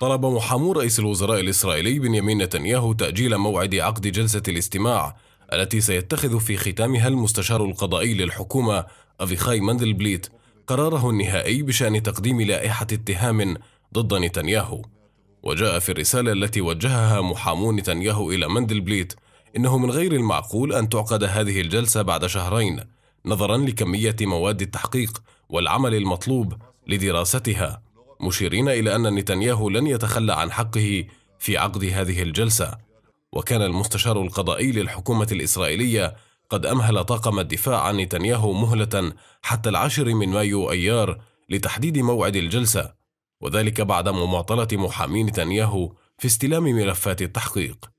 طلب محامو رئيس الوزراء الإسرائيلي بنيامين نتنياهو تأجيل موعد عقد جلسة الاستماع التي سيتخذ في ختامها المستشار القضائي للحكومة أفيخاي مندلبليت قراره النهائي بشأن تقديم لائحة اتهام ضد نتنياهو وجاء في الرسالة التي وجهها محامو نتنياهو إلى مندلبليت إنه من غير المعقول أن تعقد هذه الجلسة بعد شهرين نظرا لكمية مواد التحقيق والعمل المطلوب لدراستها مشيرين إلى أن نتنياهو لن يتخلى عن حقه في عقد هذه الجلسة وكان المستشار القضائي للحكومة الإسرائيلية قد أمهل طاقم الدفاع عن نتنياهو مهلة حتى العاشر من مايو أيار لتحديد موعد الجلسة وذلك بعد مماطلة محامي نتنياهو في استلام ملفات التحقيق